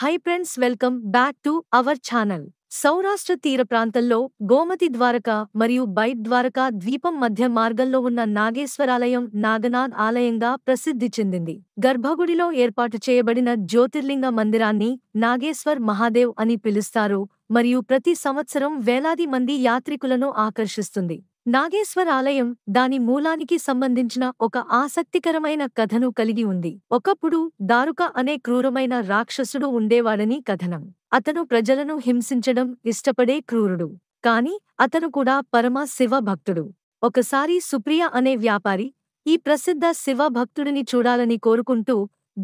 high friends welcome back to our channel Saurashtra తీర ప్రాంతంలో గోమతి ద్వారక మరియు బైట్ ద్వారక ద్వీపం మధ్య మార్గంలో ఉన్న నాగేశ్వరాలయం నాగనాథ్ ఆలయంగా ప్రసిద్ధి చెందింది గర్భగుడిలో ఏర్పాటు చేయబడిన జ్యోతిర్లింగ మందిరాన్ని నాగేశ్వర్ మహాదేవ్ అని పిలుస్తారు మరియు ప్రతి సంవత్సరం వేలాది మంది యాత్రికులను ఆకర్షిస్తుంది నాగేశ్వర ఆలయం దాని మూలానికి సంబంధించిన ఒక ఆసక్తికరమైన కథను కలిగి ఉంది ఒకప్పుడు దారుక అనే క్రూరమైన రాక్షసుడు ఉండేవాడని కథనం అతను ప్రజలను హింసించడం ఇష్టపడే క్రూరుడు కాని అతను కూడా పరమ శివ భక్తుడు ఒకసారి సుప్రియ అనే వ్యాపారి ఈ ప్రసిద్ధ శివ భక్తుడిని చూడాలని కోరుకుంటూ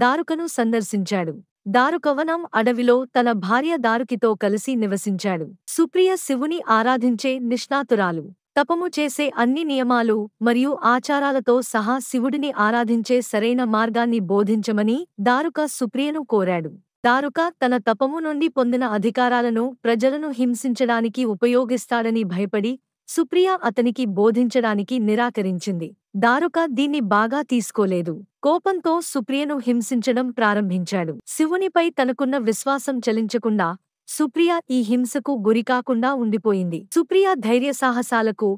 దారుకను సందర్శించాడు దారుకవనం అడవిలో తన భార్య దారుకితో కలిసి నివసించాడు సుప్రియ శివుని ఆరాధించే నిష్ణాతురాలు తపము చేసే అన్ని నియమాలు మరియు ఆచారాలతో సహా శివుడిని ఆరాధించే సరైన మార్గాన్ని బోధించమని దారుక సుప్రియను కోరాడు దారుక తన తపము నుండి పొందిన అధికారాలను ప్రజలను హింసించడానికి ఉపయోగిస్తాడని భయపడి సుప్రియ అతనికి బోధించడానికి నిరాకరించింది దారుక దీన్ని బాగా తీసుకోలేదు కోపంతో సుప్రియను హింసించడం ప్రారంభించాడు శివునిపై తనకున్న విశ్వాసం చలించకుండా సుప్రియ ఈ హింసకు గురికాకుండా ఉండిపోయింది సుప్రియ ధైర్యసాహసాలకు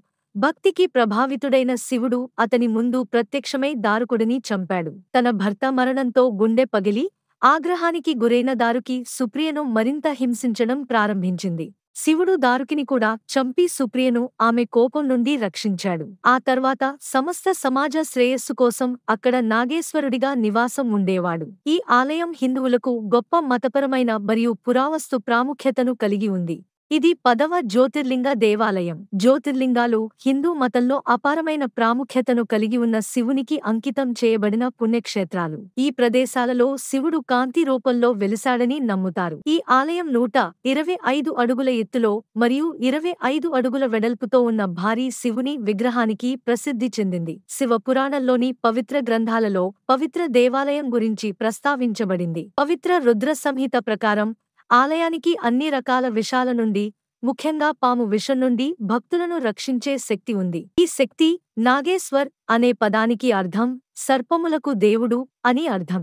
భక్తికి ప్రభావితుడైన శివుడు అతని ముందు ప్రత్యక్షమై దారుకుడిని చంపాడు తన భర్త మరణంతో గుండె పగిలి ఆగ్రహానికి గురైన దారుకి సుప్రియను మరింత హింసించడం ప్రారంభించింది శివుడు దారుకిని కూడా చంపి సుప్రియను ఆమె కోపం నుండి రక్షించాడు ఆ తర్వాత సమస్త సమాజ శ్రేయస్సు కోసం అక్కడ నాగేశ్వరుడిగా నివాసం ఉండేవాడు ఈ ఆలయం హిందువులకు గొప్ప మతపరమైన మరియు పురావస్తు ప్రాముఖ్యతను కలిగి ఉంది ఇది పదవ జ్యోతిర్లింగ దేవాలయం జ్యోతిర్లింగాలు హిందూ మతంలో అపారమైన ప్రాముఖ్యతను కలిగి ఉన్న శివునికి అంకితం చేయబడిన పుణ్యక్షేత్రాలు ఈ ప్రదేశాలలో శివుడు కాంతి రూపంలో వెలిసాడని నమ్ముతారు ఈ ఆలయం నూట ఇరవై ఐదు అడుగుల ఎత్తులో మరియు ఇరవై ఐదు అడుగుల వెడల్పుతో ఉన్న భారీ శివుని విగ్రహానికి ప్రసిద్ధి చెందింది శివపురాణంలోని పవిత్ర గ్రంథాలలో పవిత్ర దేవాలయం గురించి ప్రస్తావించబడింది పవిత్ర రుద్ర సంహిత ప్రకారం ఆలయానికి అన్ని రకాల విషాల నుండి ముఖ్యంగా పాము విషం నుండి భక్తులను రక్షించే శక్తి ఉంది ఈ శక్తి నాగేశ్వర్ అనే పదానికి అర్థం సర్పములకు దేవుడు అని అర్థం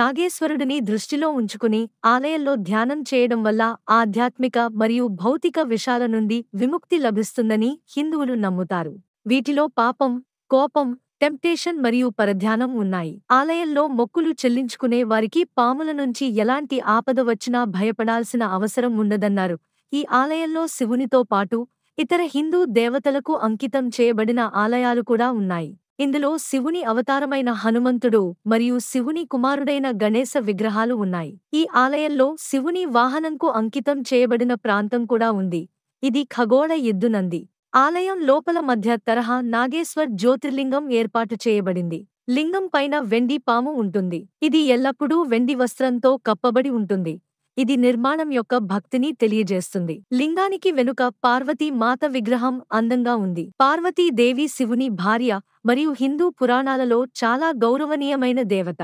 నాగేశ్వరుడిని దృష్టిలో ఉంచుకుని ఆలయంలో ధ్యానం చేయడం వల్ల ఆధ్యాత్మిక మరియు భౌతిక విషాల నుండి విముక్తి లభిస్తుందని హిందువులు నమ్ముతారు వీటిలో పాపం కోపం టెంప్టేషన్ మరియు పరధ్యానం ఉన్నాయి ఆలయంలో మొక్కులు చెల్లించుకునే వారికి పాముల నుంచి ఎలాంటి ఆపద వచ్చినా భయపడాల్సిన అవసరం ఉండదన్నారు ఈ ఆలయంలో శివునితో పాటు ఇతర హిందూ దేవతలకు అంకితం చేయబడిన ఆలయాలు కూడా ఉన్నాయి ఇందులో శివుని అవతారమైన హనుమంతుడు మరియు శివుని కుమారుడైన గణేశ విగ్రహాలు ఉన్నాయి ఈ ఆలయంలో శివుని వాహనంకు అంకితం చేయబడిన ప్రాంతం కూడా ఉంది ఇది ఖగోళ ఎద్దునంది ఆలయం లోపల మధ్య తరహా నాగేశ్వర్ జ్యోతిర్లింగం ఏర్పాటు చేయబడింది లింగం పైన వెండి పాము ఉంటుంది ఇది ఎల్లప్పుడూ వెండి వస్త్రంతో కప్పబడి ఉంటుంది ఇది నిర్మాణం యొక్క భక్తిని తెలియజేస్తుంది లింగానికి వెనుక పార్వతీ మాత విగ్రహం అందంగా ఉంది పార్వతీదేవి శివుని భార్య మరియు హిందూ పురాణాలలో చాలా గౌరవనీయమైన దేవత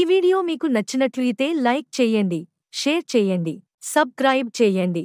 ఈ వీడియో మీకు నచ్చినట్లయితే లైక్ చేయండి షేర్ చేయండి సబ్స్క్రైబ్ చేయండి